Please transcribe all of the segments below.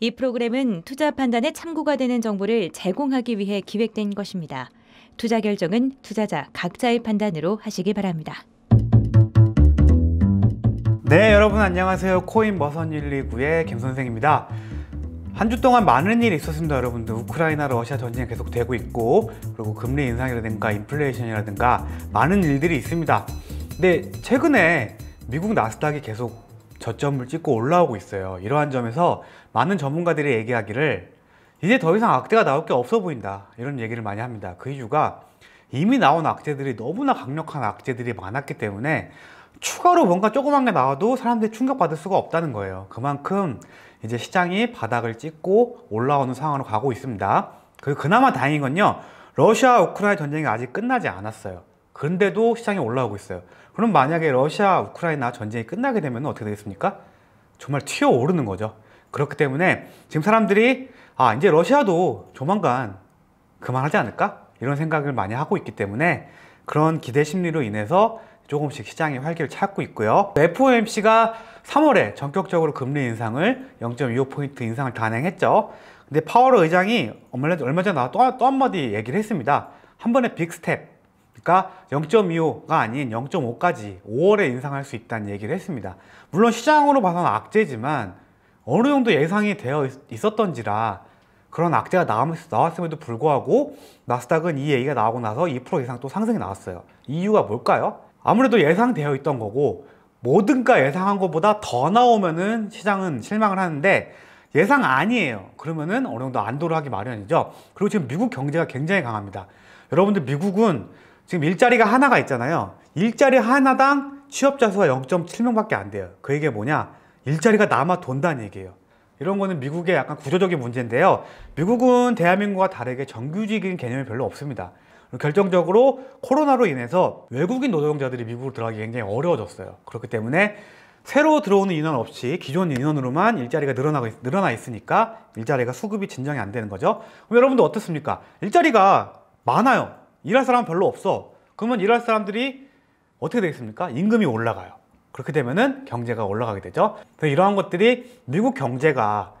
이 프로그램은 투자 판단에 참고가 되는 정보를 제공하기 위해 기획된 것입니다. 투자 결정은 투자자 각자의 판단으로 하시기 바랍니다. 네, 여러분 안녕하세요. 코인 머선 119의 김 선생입니다. 한 주 동안 많은 일이 있었습니다, 여러분들. 우크라이나 러시아 전쟁이 계속되고 있고, 그리고 금리 인상이라든가 인플레이션이라든가 많은 일들이 있습니다. 근데 최근에 미국 나스닥이 계속 저점을 찍고 올라오고 있어요. 이러한 점에서 많은 전문가들이 얘기하기를 이제 더 이상 악재가 나올 게 없어 보인다 이런 얘기를 많이 합니다. 그 이유가 이미 나온 악재들이 너무나 강력한 악재들이 많았기 때문에 추가로 뭔가 조그만 게 나와도 사람들이 충격받을 수가 없다는 거예요. 그만큼 이제 시장이 바닥을 찍고 올라오는 상황으로 가고 있습니다. 그리고 그나마 다행인 건요. 러시아 우크라이나 전쟁이 아직 끝나지 않았어요. 그런데도 시장이 올라오고 있어요. 그럼 만약에 러시아 우크라이나 전쟁이 끝나게 되면 어떻게 되겠습니까? 정말 튀어 오르는 거죠. 그렇기 때문에 지금 사람들이 아 이제 러시아도 조만간 그만하지 않을까 이런 생각을 많이 하고 있기 때문에 그런 기대 심리로 인해서 조금씩 시장의 활기를 찾고 있고요. FOMC가 3월에 전격적으로 금리 인상을 0.25포인트 인상을 단행했죠. 근데 파월 의장이 얼마 전에 또, 또 한마디 얘기를 했습니다. 한번에 빅스텝, 그러니까 0.25가 아닌 0.5까지 5월에 인상할 수 있다는 얘기를 했습니다. 물론 시장으로 봐서는 악재지만 어느 정도 예상이 되어 있었던지라 그런 악재가 나왔음에도 불구하고 나스닥은 이 얘기가 나오고 나서 2% 이상 또 상승이 나왔어요. 이유가 뭘까요? 아무래도 예상되어 있던 거고 모든가 예상한 것보다 더 나오면은 시장은 실망을 하는데 예상 아니에요. 그러면은 어느 정도 안도를 하기 마련이죠. 그리고 지금 미국 경제가 굉장히 강합니다. 여러분들 미국은 지금 일자리가 하나가 있잖아요 일자리 하나당 취업자 수가 0.7명밖에 안 돼요 그 얘기가 뭐냐 일자리가 남아 돈다는 얘기예요 이런 거는 미국의 약간 구조적인 문제인데요 미국은 대한민국과 다르게 정규직인 개념이 별로 없습니다 결정적으로 코로나로 인해서 외국인 노동자들이 미국으로 들어가기 굉장히 어려워졌어요 그렇기 때문에 새로 들어오는 인원 없이 기존 인원으로만 일자리가 늘어나고 있, 늘어나 있으니까 일자리가 수급이 진정이 안 되는 거죠 그럼 여러분도 어떻습니까? 일자리가 많아요 일할 사람 별로 없어. 그러면 일할 사람들이 어떻게 되겠습니까? 임금이 올라가요. 그렇게 되면은 경제가 올라가게 되죠. 그래서 이러한 것들이 미국 경제가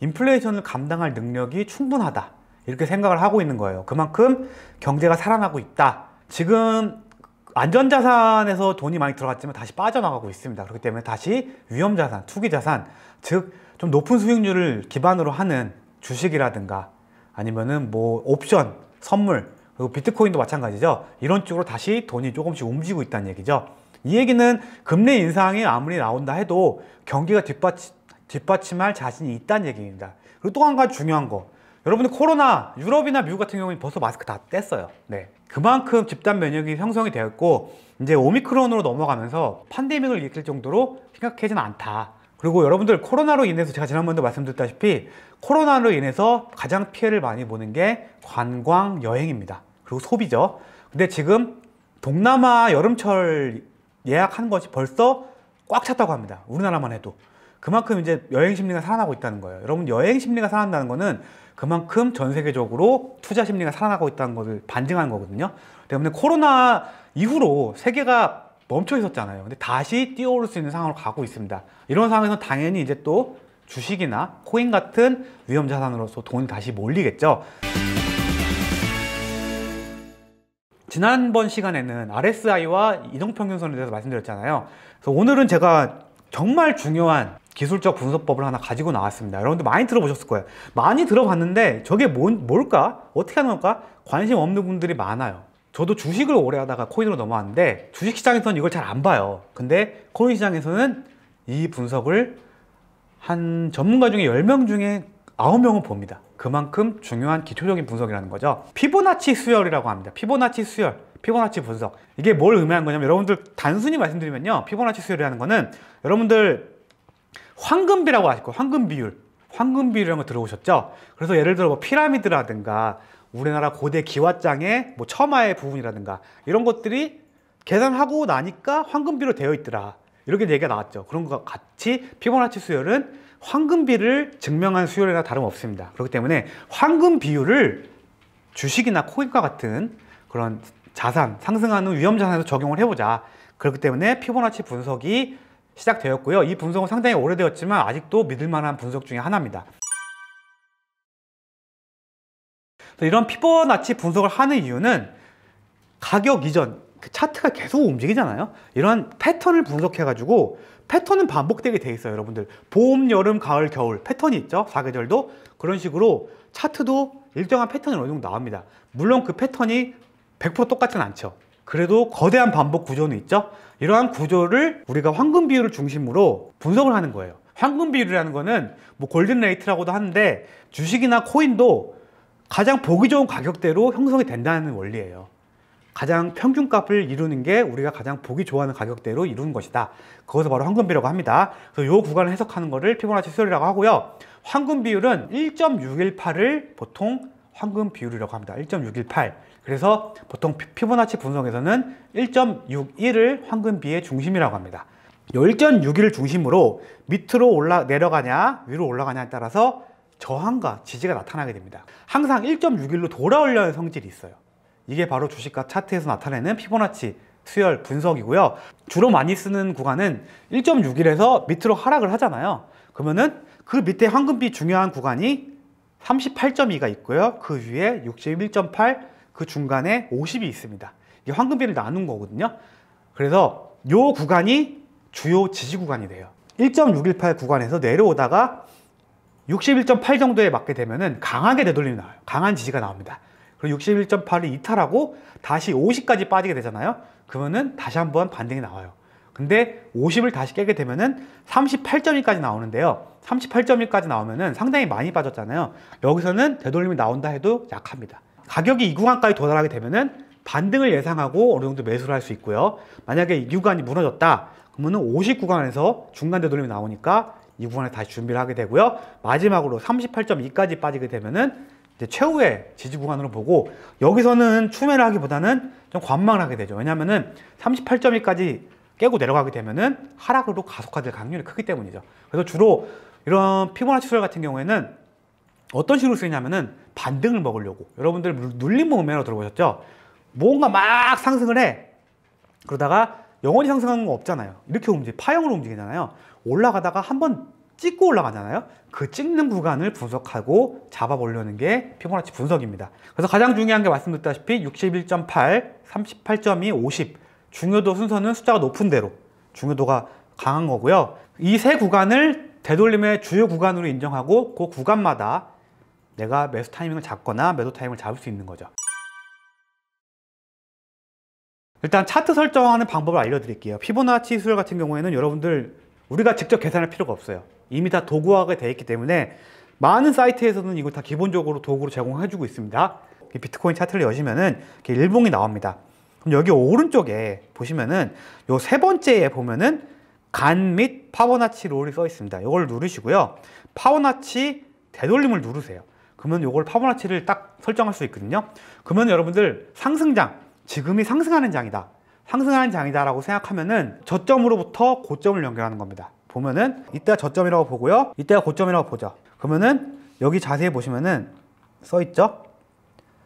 인플레이션을 감당할 능력이 충분하다. 이렇게 생각을 하고 있는 거예요. 그만큼 경제가 살아나고 있다. 지금 안전자산에서 돈이 많이 들어갔지만 다시 빠져나가고 있습니다. 그렇기 때문에 다시 위험자산, 투기자산, 즉 좀 높은 수익률을 기반으로 하는 주식이라든가 아니면은 뭐 옵션, 선물 그리고 비트코인도 마찬가지죠. 이런 쪽으로 다시 돈이 조금씩 움직이고 있다는 얘기죠. 이 얘기는 금리 인상이 아무리 나온다 해도 경기가 뒷받침, 뒷받침할 자신이 있다는 얘기입니다. 그리고 또 한 가지 중요한 거. 여러분들 코로나 유럽이나 미국 같은 경우는 벌써 마스크 다 뗐어요. 네. 그만큼 집단 면역이 형성이 되었고 이제 오미크론으로 넘어가면서 판데믹을 일으킬 정도로 심각해진 않다. 그리고 여러분들 코로나로 인해서 제가 지난번에도 말씀드렸다시피 코로나로 인해서 가장 피해를 많이 보는 게 관광 여행입니다. 그리고 소비죠. 근데 지금 동남아 여름철 예약한 것이 벌써 꽉 찼다고 합니다. 우리나라만 해도. 그만큼 이제 여행 심리가 살아나고 있다는 거예요. 여러분 여행 심리가 살아난다는 거는 그만큼 전 세계적으로 투자 심리가 살아나고 있다는 것을 반증하는 거거든요. 때문에 코로나 이후로 세계가 멈춰 있었잖아요. 근데 다시 뛰어오를 수 있는 상황으로 가고 있습니다. 이런 상황에서 당연히 이제 또 주식이나 코인 같은 위험 자산으로서 돈이 다시 몰리겠죠. 지난번 시간에는 RSI와 이동평균선에 대해서 말씀드렸잖아요 그래서 오늘은 제가 정말 중요한 기술적 분석법을 하나 가지고 나왔습니다 여러분들 많이 들어보셨을 거예요 많이 들어봤는데 저게 뭔, 뭘까? 어떻게 하는 걸까? 관심 없는 분들이 많아요 저도 주식을 오래 하다가 코인으로 넘어왔는데 주식시장에서는 이걸 잘 안 봐요 근데 코인시장에서는 이 분석을 한 전문가 중에 10명 중에 아홉 명은 봅니다. 그만큼 중요한 기초적인 분석이라는 거죠. 피보나치 수열이라고 합니다. 피보나치 수열, 피보나치 분석. 이게 뭘 의미하는 거냐면 여러분들 단순히 말씀드리면요. 피보나치 수열이라는 거는 여러분들 황금비라고 아실 거예요. 황금 비율. 황금 비율이라는 거들어보셨죠 그래서 예를 들어 뭐 피라미드라든가 우리나라 고대 기와장의 뭐처마의 부분이라든가 이런 것들이 계산하고 나니까 황금 비로 되어 있더라. 이렇게 얘기가 나왔죠. 그런 것 같이 피보나치 수열은 황금비를 증명한 수요일이나 다름없습니다. 그렇기 때문에 황금 비율을 주식이나 코인과 같은 그런 자산, 상승하는 위험 자산에서 적용을 해보자. 그렇기 때문에 피보나치 분석이 시작되었고요. 이 분석은 상당히 오래되었지만 아직도 믿을 만한 분석 중에 하나입니다. 이런 피보나치 분석을 하는 이유는 가격 이전, 그 차트가 계속 움직이잖아요. 이런 패턴을 분석해가지고 패턴은 반복되게 돼 있어요 여러분들 봄, 여름, 가을, 겨울 패턴이 있죠 사계절도 그런 식으로 차트도 일정한 패턴이 어느 정도 나옵니다 물론 그 패턴이 100% 똑같진 않죠 그래도 거대한 반복 구조는 있죠 이러한 구조를 우리가 황금 비율을 중심으로 분석을 하는 거예요 황금 비율이라는 거는 뭐 골든 레이트라고도 하는데 주식이나 코인도 가장 보기 좋은 가격대로 형성이 된다는 원리예요 가장 평균값을 이루는 게 우리가 가장 보기 좋아하는 가격대로 이루는 것이다. 그것을 바로 황금비라고 합니다. 그래서 이 구간을 해석하는 것을 피보나치 수열이라고 하고요. 황금 비율은 1.618을 보통 황금 비율이라고 합니다. 1.618. 그래서 보통 피보나치 분석에서는 1.61을 황금비의 중심이라고 합니다. 1.61을 중심으로 밑으로 올라 내려가냐 위로 올라가냐에 따라서 저항과 지지가 나타나게 됩니다. 항상 1.61로 돌아올려는 성질이 있어요. 이게 바로 주식과 차트에서 나타내는 피보나치 수열 분석이고요. 주로 많이 쓰는 구간은 1.61에서 밑으로 하락을 하잖아요. 그러면은 그 밑에 황금빛 중요한 구간이 38.2가 있고요. 그 위에 61.8, 그 중간에 50이 있습니다. 이게 황금빛을 나눈 거거든요. 그래서 요 구간이 주요 지지 구간이 돼요. 1.618 구간에서 내려오다가 61.8 정도에 맞게 되면은 강하게 되돌림이 나와요. 강한 지지가 나옵니다. 그리고 61.8을 이탈하고 다시 50까지 빠지게 되잖아요. 그러면은 다시 한번 반등이 나와요. 근데 50을 다시 깨게 되면은 38.1까지 나오는데요. 38.1까지 나오면은 상당히 많이 빠졌잖아요. 여기서는 되돌림이 나온다 해도 약합니다. 가격이 이 구간까지 도달하게 되면은 반등을 예상하고 어느 정도 매수를 할 수 있고요. 만약에 이 구간이 무너졌다. 그러면은 50 구간에서 중간 되돌림이 나오니까 이 구간에 다시 준비를 하게 되고요. 마지막으로 38.2까지 빠지게 되면은 최후의 지지 구간으로 보고 여기서는 추매를 하기보다는 좀 관망을 하게 되죠. 왜냐하면은 3 8 2까지 깨고 내려가게 되면은 하락으로 가속화될 확률이 크기 때문이죠. 그래서 주로 이런 피보나치 수 같은 경우에는 어떤 식으로 쓰이냐면은 반등을 먹으려고 여러분들 눌림 모음이라고 들어보셨죠? 뭔가 막 상승을 해 그러다가 영원히 상승한는거 없잖아요 이렇게 움직 이 파형으로 움직이잖아요 올라가다가 한번 찍고 올라가잖아요. 그 찍는 구간을 분석하고 잡아보려는 게 피보나치 분석입니다. 그래서 가장 중요한 게 말씀드렸다시피 61.8, 38.2, 50 중요도 순서는 숫자가 높은 대로 중요도가 강한 거고요. 이 세 구간을 되돌림의 주요 구간으로 인정하고 그 구간마다 내가 매수 타이밍을 잡거나 매도 타이밍을 잡을 수 있는 거죠. 일단 차트 설정하는 방법을 알려드릴게요. 피보나치 수열 같은 경우에는 여러분들 우리가 직접 계산할 필요가 없어요. 이미 다 도구화가 되어 있기 때문에 많은 사이트에서는 이걸 다 기본적으로 도구로 제공해주고 있습니다. 비트코인 차트를 여시면은 일봉이 나옵니다. 그럼 여기 오른쪽에 보시면은 요 세 번째에 보면은 간 및 파워나치 롤이 써 있습니다. 이걸 누르시고요. 파워나치 되돌림을 누르세요. 그러면 요걸 파워나치를 딱 설정할 수 있거든요. 그러면 여러분들 상승장, 지금이 상승하는 장이다. 상승하는 장이다라고 생각하면은 저점으로부터 고점을 연결하는 겁니다. 보면은 이때가 저점이라고 보고요. 이때가 고점이라고 보죠. 그러면은 여기 자세히 보시면은 써 있죠.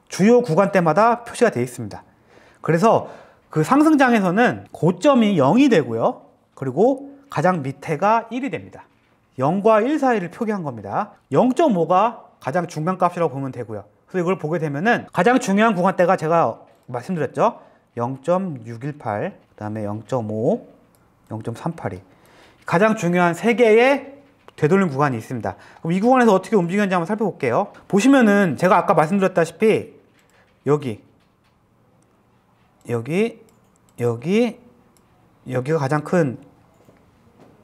주요 구간때마다 표시가 되어 있습니다. 그래서 그 상승장에서는 고점이 0이 되고요. 그리고 가장 밑에가 1이 됩니다. 0과 1 사이를 표기한 겁니다. 0.5가 가장 중간값이라고 보면 되고요. 그래서 이걸 보게 되면은 가장 중요한 구간대가 제가 말씀드렸죠. 0.618, 그 다음에 0.5, 0.382. 가장 중요한 세 개의 되돌림 구간이 있습니다. 그럼 이 구간에서 어떻게 움직였는지 한번 살펴볼게요. 보시면은 제가 아까 말씀드렸다시피 여기 여기 여기 여기가 가장 큰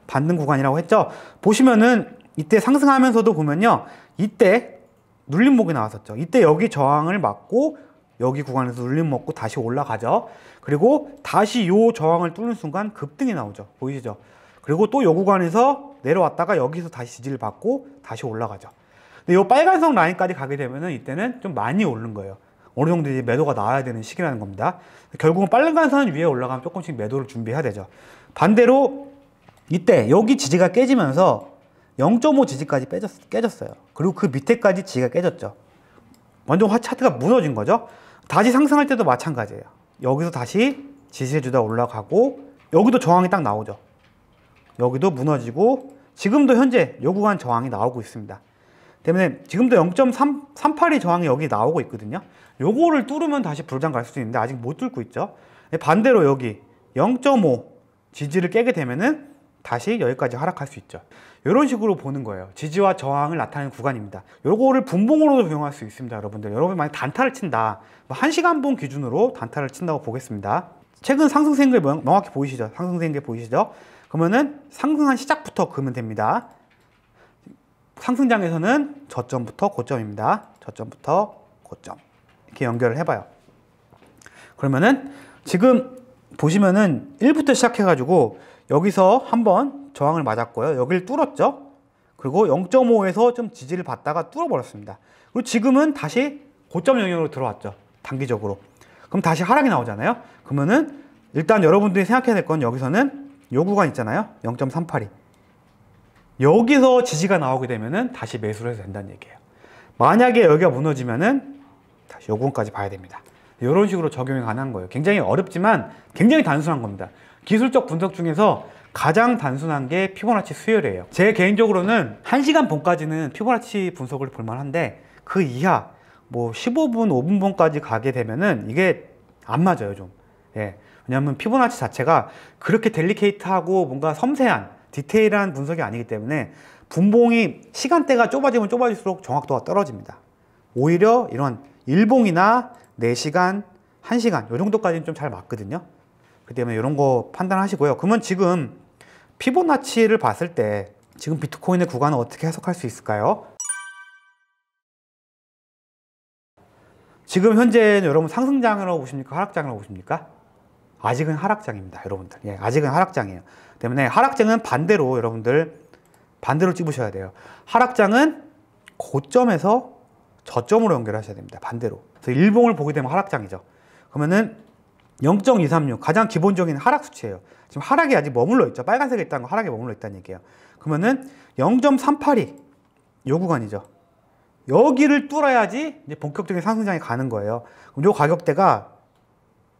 받는 구간이라고 했죠. 보시면은 이때 상승하면서도 보면요. 이때 눌림목이 나왔었죠. 이때 여기 저항을 맞고 여기 구간에서 눌림 먹고 다시 올라가죠. 그리고 다시 요 저항을 뚫는 순간 급등이 나오죠. 보이시죠? 그리고 또요구관에서 내려왔다가 여기서 다시 지지를 받고 다시 올라가죠. 근데 요 빨간색 라인까지 가게 되면은 이때는 좀 많이 오른 거예요. 어느 정도 이제 매도가 나와야 되는 시기라는 겁니다. 결국은 빨간 선 위에 올라가면 조금씩 매도를 준비해야 되죠. 반대로 이때 여기 지지가 깨지면서 0.5 지지까지 깨졌, 어요 그리고 그 밑에까지 지지가 깨졌죠. 완전 화 차트가 무너진 거죠. 다시 상승할 때도 마찬가지예요. 여기서 다시 지지해주다 올라가고 여기도 저항이 딱 나오죠. 여기도 무너지고 지금도 현재 요구한 저항이 나오고 있습니다. 때문에 지금도 0.38이 저항이 여기 나오고 있거든요. 요거를 뚫으면 다시 불장 갈 수 있는데 아직 못 뚫고 있죠. 반대로 여기 0.5 지지를 깨게 되면은 다시 여기까지 하락할 수 있죠. 이런 식으로 보는 거예요. 지지와 저항을 나타내는 구간입니다. 요거를 분봉으로도 이용할 수 있습니다, 여러분들. 여러분이 만약 단타를 친다. 뭐 한시간분 기준으로 단타를 친다고 보겠습니다. 최근 상승 세 생글 명확히 보이시죠? 상승 세 생글 보이시죠? 그러면은 상승한 시작부터 그으면 됩니다. 상승장에서는 저점부터 고점입니다. 저점부터 고점. 이렇게 연결을 해봐요. 그러면은 지금 보시면은 1부터 시작해가지고 여기서 한번 저항을 맞았고요. 여기를 뚫었죠. 그리고 0.5에서 좀 지지를 받다가 뚫어버렸습니다. 그리고 지금은 다시 고점 영역으로 들어왔죠. 단기적으로. 그럼 다시 하락이 나오잖아요. 그러면은 일단 여러분들이 생각해야 될 건 여기서는 요 구간 있잖아요 0.382 여기서 지지가 나오게 되면은 다시 매수를 해도 된다는 얘기예요 만약에 여기가 무너지면은 다시 요 구간까지 봐야 됩니다 이런 식으로 적용이 가능한 거예요 굉장히 어렵지만 굉장히 단순한 겁니다 기술적 분석 중에서 가장 단순한 게 피보나치 수열이에요 제 개인적으로는 1시간 본까지는 피보나치 분석을 볼만한데 그 이하 뭐 15분 5분본까지 가게 되면은 이게 안 맞아요 좀 예. 왜냐하면 피보나치 자체가 그렇게 델리케이트하고 뭔가 섬세한 디테일한 분석이 아니기 때문에 분봉이 시간대가 좁아지면 좁아질수록 정확도가 떨어집니다. 오히려 이런 일봉이나 4시간, 1시간 요 정도까지는 좀 잘 맞거든요. 그 때문에 이런 거 판단하시고요. 그러면 지금 피보나치를 봤을 때 지금 비트코인의 구간을 어떻게 해석할 수 있을까요? 지금 현재는 여러분 상승장이라고 보십니까? 하락장이라고 보십니까? 아직은 하락장입니다, 여러분들. 예, 아직은 하락장이에요. 때문에 하락장은 반대로 여러분들 반대로 찍으셔야 돼요. 하락장은 고점에서 저점으로 연결하셔야 됩니다. 반대로. 그래서 일봉을 보게 되면 하락장이죠. 그러면은 0.236 가장 기본적인 하락 수치예요. 지금 하락이 아직 머물러 있죠. 빨간색에 있다는 거 하락에 머물러 있다는 얘기예요. 그러면은 0.382요 구간이죠. 여기를 뚫어야지 이제 본격적인 상승장이 가는 거예요. 그럼 요 가격대가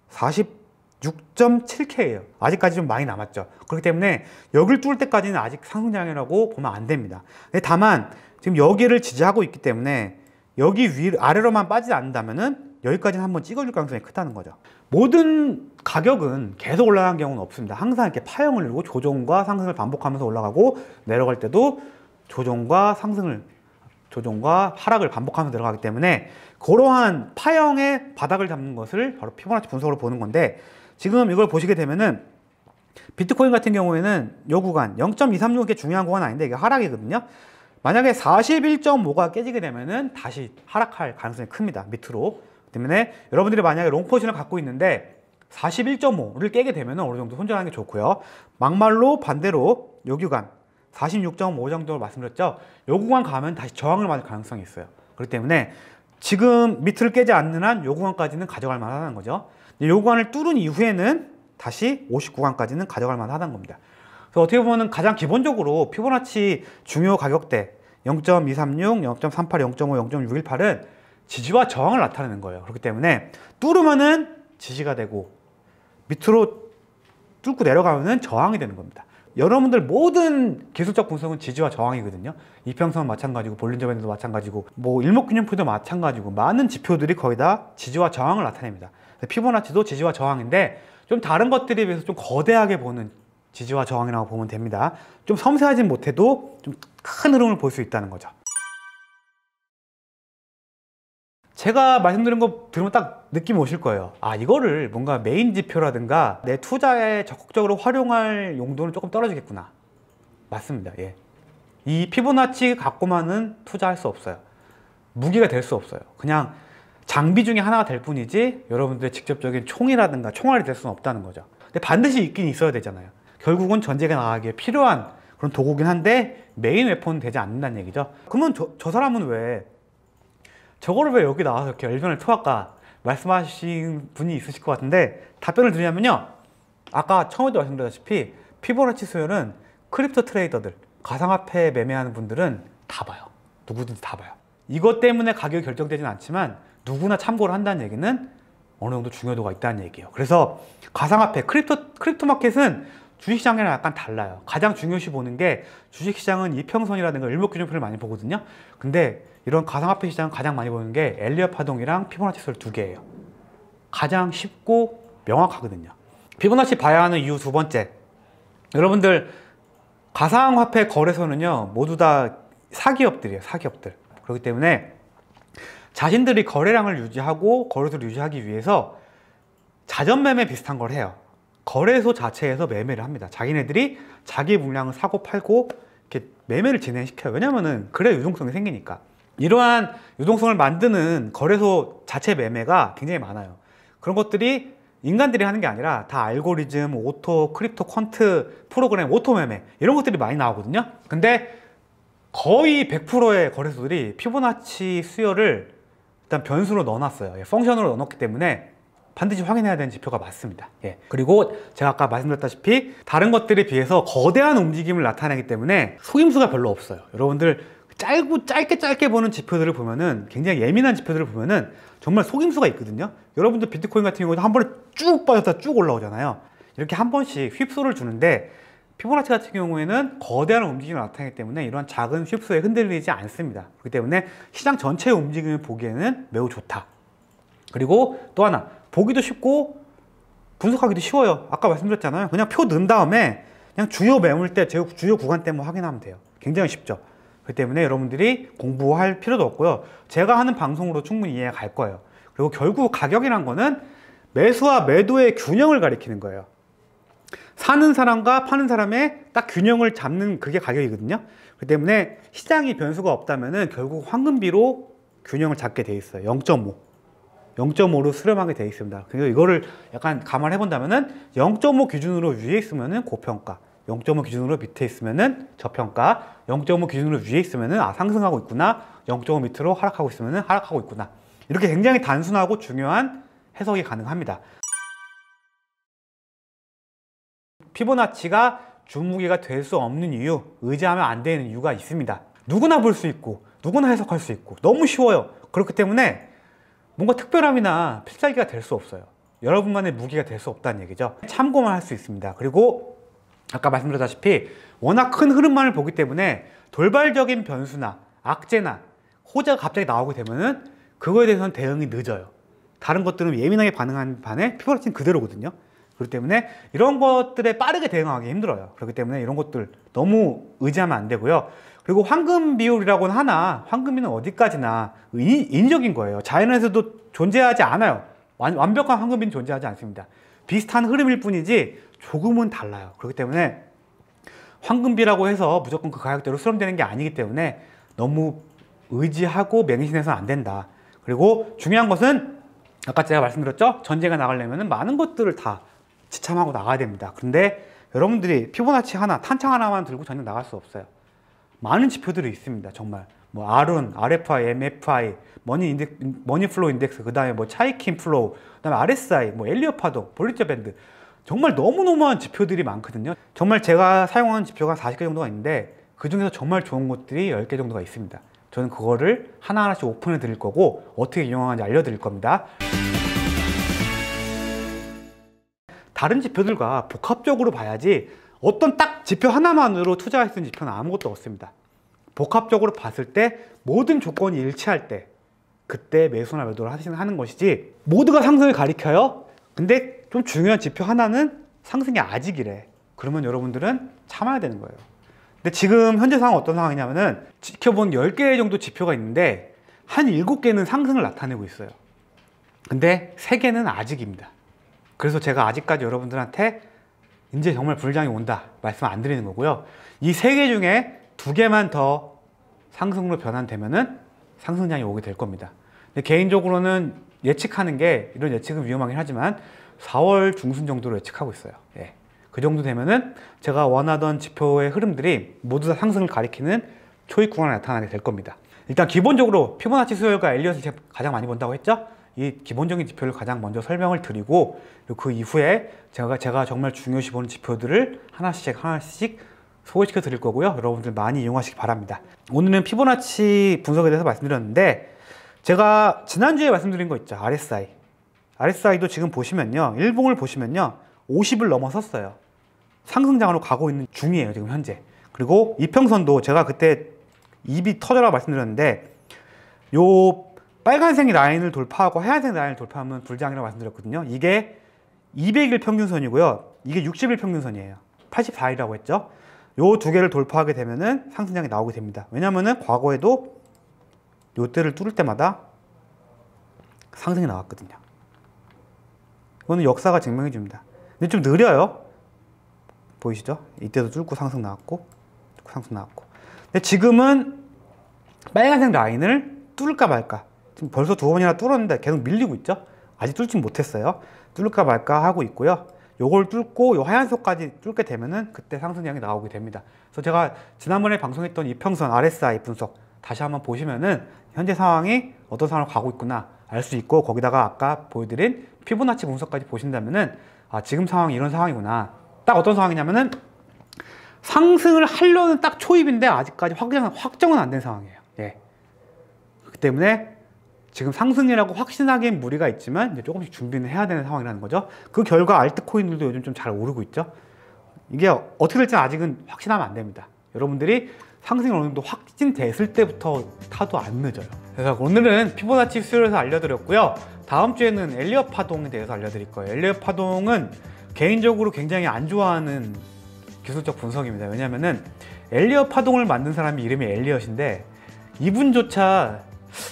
40 6.7K예요. 아직까지 좀 많이 남았죠. 그렇기 때문에 여기를 뚫을 때까지는 아직 상승장이라고 보면 안 됩니다. 다만 지금 여기를 지지하고 있기 때문에 여기 위 아래로만 빠지지 않는다면은 여기까지는 한번 찍어줄 가능성이 크다는 거죠. 모든 가격은 계속 올라가는 경우는 없습니다. 항상 이렇게 파형을 이루고 조정과 상승을 반복하면서 올라가고 내려갈 때도 조정과 상승을 조정과 하락을 반복하면서 들어가기 때문에 그러한 파형의 바닥을 잡는 것을 바로 피보나치 분석으로 보는 건데 지금 이걸 보시게 되면은 비트코인 같은 경우에는 요 구간 0.236이 중요한 구간 아닌데 이게 하락이거든요. 만약에 41.5가 깨지게 되면은 다시 하락할 가능성이 큽니다. 밑으로. 때문에 여러분들이 만약에 롱 포지션을 갖고 있는데 41.5를 깨게 되면 은 어느 정도 손절하는 게 좋고요. 막말로 반대로 요 구간 46.5 정도로 말씀드렸죠. 요 구간 가면 다시 저항을 맞을 가능성이 있어요. 그렇기 때문에 지금 밑을 깨지 않는 한요 구간까지는 가져갈 만하다는 거죠. 요관을 뚫은 이후에는 다시 59관까지는 가져갈 만하다는 겁니다. 그래서 어떻게 보면 가장 기본적으로 피보나치 중요 가격대 0.236, 0.38, 0.5, 0.618은 지지와 저항을 나타내는 거예요. 그렇기 때문에 뚫으면은 지지가 되고 밑으로 뚫고 내려가면은 저항이 되는 겁니다. 여러분들 모든 기술적 분석은 지지와 저항이거든요. 이평선 마찬가지고 볼린저밴드도 마찬가지고 뭐 일목균형표도 마찬가지고 많은 지표들이 거의 다 지지와 저항을 나타냅니다. 피보나치도 지지와 저항인데 좀 다른 것들에 비해서 좀 거대하게 보는 지지와 저항이라고 보면 됩니다. 좀 섬세하진 못해도 좀 큰 흐름을 볼 수 있다는 거죠. 제가 말씀드린 거 들으면 딱 느낌 오실 거예요. 아, 이거를 뭔가 메인 지표라든가 내 투자에 적극적으로 활용할 용도는 조금 떨어지겠구나. 맞습니다. 예. 이 피보나치 갖고만은 투자할 수 없어요. 무기가 될 수 없어요. 그냥 장비 중에 하나가 될 뿐이지 여러분들의 직접적인 총이라든가 총알이 될 수는 없다는 거죠 근데 반드시 있긴 있어야 되잖아요 결국은 전쟁에 나가기에 필요한 그런 도구긴 한데 메인 웨폰은 되지 않는다는 얘기죠 그러면 저, 저 사람은 왜 저거를 왜 여기 나와서 이렇게 열변을 토할까 말씀하신 분이 있으실 것 같은데 답변을 드리냐면요 아까 처음에도 말씀드렸다시피 피보나치 수요는 크립토 트레이더들 가상화폐 매매하는 분들은 다 봐요 누구든지 다 봐요 이것 때문에 가격이 결정되진 않지만 누구나 참고를 한다는 얘기는 어느 정도 중요도가 있다는 얘기예요. 그래서 가상화폐, 크립토, 크립토 마켓은 주식시장이랑 약간 달라요. 가장 중요시 보는 게 주식시장은 이평선이라든가 일목균형표를 많이 보거든요. 근데 이런 가상화폐 시장은 가장 많이 보는 게 엘리어 파동이랑 피보나치 서를 두 개예요. 가장 쉽고 명확하거든요. 피보나치 봐야 하는 이유 두 번째. 여러분들 가상화폐 거래소는요 모두 다 사기업들이에요. 사기업들. 그렇기 때문에 자신들이 거래량을 유지하고 거래소를 유지하기 위해서 자전매매 비슷한 걸 해요. 거래소 자체에서 매매를 합니다. 자기네들이 자기 물량을 사고 팔고 이렇게 매매를 진행시켜요. 왜냐면은 그래 유동성이 생기니까. 이러한 유동성을 만드는 거래소 자체 매매가 굉장히 많아요. 그런 것들이 인간들이 하는 게 아니라 다 알고리즘, 오토, 크립토, 퀀트, 프로그램, 오토 매매 이런 것들이 많이 나오거든요. 근데 거의 100%의 거래소들이 피보나치 수요를 일단 변수로 넣어놨어요 예, 펑션으로 넣어놨기 때문에 반드시 확인해야 되는 지표가 맞습니다 예. 그리고 제가 아까 말씀드렸다시피 다른 것들에 비해서 거대한 움직임을 나타내기 때문에 속임수가 별로 없어요 여러분들 짧고 짧게 짧게 보는 지표들을 보면은 굉장히 예민한 지표들을 보면은 정말 속임수가 있거든요 여러분들 비트코인 같은 경우도 한 번에 쭉 빠졌다 쭉 올라오잖아요 이렇게 한 번씩 휩소를 주는데 피보나치 같은 경우에는 거대한 움직임을 나타내기 때문에 이러한 작은 휩소에 흔들리지 않습니다. 그렇기 때문에 시장 전체의 움직임을 보기에는 매우 좋다. 그리고 또 하나 보기도 쉽고 분석하기도 쉬워요. 아까 말씀드렸잖아요. 그냥 표 넣은 다음에 그냥 주요 매물대, 주요 구간대만 뭐 확인하면 돼요. 굉장히 쉽죠. 그렇기 때문에 여러분들이 공부할 필요도 없고요. 제가 하는 방송으로 충분히 이해가 갈 거예요. 그리고 결국 가격이란 거는 매수와 매도의 균형을 가리키는 거예요. 사는 사람과 파는 사람의 딱 균형을 잡는 그게 가격이거든요. 그렇기 때문에 시장이 변수가 없다면 은 결국 황금비로 균형을 잡게 돼 있어요. 0.5. 0.5로 수렴하게 돼 있습니다. 그리고 이거를 약간 감안해 본다면은 0.5 기준으로 위에 있으면은 고평가, 0.5 기준으로 밑에 있으면은 저평가, 0.5 기준으로 위에 있으면은 아 상승하고 있구나, 0.5 밑으로 하락하고 있으면은 하락하고 있구나. 이렇게 굉장히 단순하고 중요한 해석이 가능합니다. 피보나치가 주무기가 될 수 없는 이유, 의지하면 안 되는 이유가 있습니다. 누구나 볼 수 있고 누구나 해석할 수 있고 너무 쉬워요. 그렇기 때문에 뭔가 특별함이나 필살기가 될 수 없어요. 여러분만의 무기가 될 수 없다는 얘기죠. 참고만 할 수 있습니다. 그리고 아까 말씀드렸다시피 워낙 큰 흐름만을 보기 때문에 돌발적인 변수나 악재나 호재가 갑자기 나오게 되면은 그거에 대해서는 대응이 늦어요. 다른 것들은 예민하게 반응하는 반에 피보나치는 그대로거든요. 그렇기 때문에 이런 것들에 빠르게 대응하기 힘들어요. 그렇기 때문에 이런 것들 너무 의지하면 안 되고요. 그리고 황금 비율이라고는 하나 황금이는 어디까지나 인, 적인 거예요. 자연에서도 존재하지 않아요. 완, 벽한 황금비는 존재하지 않습니다. 비슷한 흐름일 뿐이지 조금은 달라요. 그렇기 때문에 황금비라고 해서 무조건 그 가격대로 수렴되는 게 아니기 때문에 너무 의지하고 맹신해서는 안 된다. 그리고 중요한 것은 아까 제가 말씀드렸죠? 전제가 나가려면 많은 것들을 다 지참하고 나가야 됩니다. 그런데 여러분들이 피보나치 하나, 탄창 하나만 들고 전혀 나갈 수 없어요. 많은 지표들이 있습니다. 정말 뭐 아룬, RFI, MFI, 머니 인덱, 머니 플로우 인덱스, 그다음에 뭐 차이킨 플로우, 그다음에 RSI, 뭐 엘리어 파동, 볼리저 밴드. 정말 너무너무한 지표들이 많거든요. 정말 제가 사용하는 지표가 40개 정도가 있는데 그 중에서 정말 좋은 것들이 10개 정도가 있습니다. 저는 그거를 하나하나씩 오픈해 드릴 거고 어떻게 이용하는지 알려 드릴 겁니다. 다른 지표들과 복합적으로 봐야지 어떤 딱 지표 하나만으로 투자했던 지표는 아무것도 없습니다. 복합적으로 봤을 때 모든 조건이 일치할 때 그때 매수나 매도를 하는 시 것이지 모두가 상승을 가리켜요. 근데 좀 중요한 지표 하나는 상승이 아직이래. 그러면 여러분들은 참아야 되는 거예요. 근데 지금 현재 상황 어떤 상황이냐면은 지켜본 10개 정도 지표가 있는데 한 7개는 상승을 나타내고 있어요. 근데 3개는 아직입니다. 그래서 제가 아직까지 여러분들한테 이제 정말 불장이 온다 말씀 안 드리는 거고요. 이 세 개 중에 두 개만 더 상승으로 변환되면은 상승장이 오게 될 겁니다. 개인적으로는 예측하는 게 이런 예측은 위험하긴 하지만 4월 중순 정도로 예측하고 있어요. 예. 그 정도 되면은 제가 원하던 지표의 흐름들이 모두 다 상승을 가리키는 초입 구간에 나타나게 될 겁니다. 일단 기본적으로 피보나치 수요일과 엘리엇을 가장 많이 본다고 했죠? 이 기본적인 지표를 가장 먼저 설명을 드리고 그 이후에 제가 제가 정말 중요시 보는 지표들을 하나씩 하나씩 소개시켜 드릴 거고요. 여러분들 많이 이용하시기 바랍니다. 오늘은 피보나치 분석에 대해서 말씀드렸는데 제가 지난주에 말씀드린 거 있죠. RSI. RSI도 지금 보시면요. 일봉을 보시면요. 50을 넘어섰어요. 상승장으로 가고 있는 중이에요. 지금 현재. 그리고 이평선도 제가 그때 입이 터져라 말씀드렸는데 요 빨간색 라인을 돌파하고 하얀색 라인을 돌파하면 불장이라고 말씀드렸거든요. 이게 200일 평균선이고요. 이게 60일 평균선이에요. 84일이라고 했죠. 요 두 개를 돌파하게 되면은 상승장이 나오게 됩니다. 왜냐면은 과거에도 요때를 뚫을 때마다 상승이 나왔거든요. 이거는 역사가 증명해 줍니다. 근데 좀 느려요. 보이시죠? 이때도 뚫고 상승 나왔고, 뚫고 상승 나왔고. 근데 지금은 빨간색 라인을 뚫을까 말까. 지금 벌써 두 번이나 뚫었는데 계속 밀리고 있죠. 아직 뚫진 못했어요. 뚫을까 말까 하고 있고요. 요걸 뚫고 요 하얀선까지 뚫게 되면은 그때 상승량이 나오게 됩니다. 그래서 제가 지난번에 방송했던 이평선 RSI 분석 다시 한번 보시면은 현재 상황이 어떤 상황을 가고 있구나 알 수 있고 거기다가 아까 보여드린 피부나치 분석까지 보신다면은 아 지금 상황이 이런 상황이구나 딱 어떤 상황이냐면은 상승을 하려는 딱 초입인데 아직까지 확정, 확정은 안 된 상황이에요. 예. 그 때문에 지금 상승이라고 확신하기엔 무리가 있지만 이제 조금씩 준비는 해야 되는 상황이라는 거죠. 그 결과 알트코인들도 요즘 좀 잘 오르고 있죠. 이게 어떻게 될지 아직은 확신하면 안 됩니다. 여러분들이 상승이 어느 정도 확진됐을 때부터 타도 안 늦어요. 그래서 오늘은 피보나치 수요에서 알려드렸고요. 다음 주에는 엘리어 파동에 대해서 알려드릴 거예요. 엘리어 파동은 개인적으로 굉장히 안 좋아하는 기술적 분석입니다. 왜냐면은 하 엘리어 파동을 만든 사람이 이름이 엘리엇인데 이분조차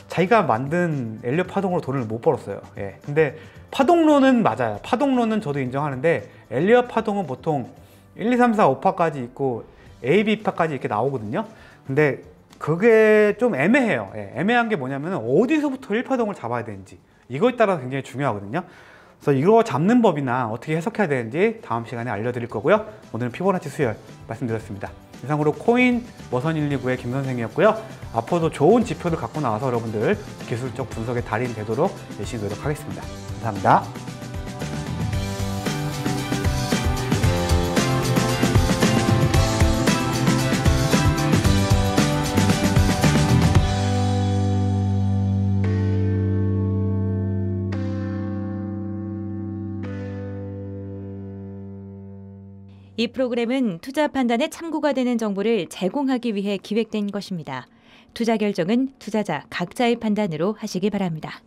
자기가 만든 엘리어 파동으로 돈을 못 벌었어요 예. 근데 파동론은 맞아요 파동론은 저도 인정하는데 엘리어 파동은 보통 1, 2, 3, 4, 5파까지 있고 A, B파까지 이렇게 나오거든요 근데 그게 좀 애매해요 예. 애매한 게 뭐냐면 어디서부터 1파동을 잡아야 되는지 이거에 따라 서 굉장히 중요하거든요 그래서 이거 잡는 법이나 어떻게 해석해야 되는지 다음 시간에 알려드릴 거고요 오늘은 피보나치 수열 말씀드렸습니다 이상으로 코인 머선119의 김 선생이었고요. 앞으로도 좋은 지표를 갖고 나와서 여러분들 기술적 분석의 달인 되도록 열심히 노력하겠습니다. 감사합니다. 이 프로그램은 투자 판단에 참고가 되는 정보를 제공하기 위해 기획된 것입니다. 투자 결정은 투자자 각자의 판단으로 하시기 바랍니다.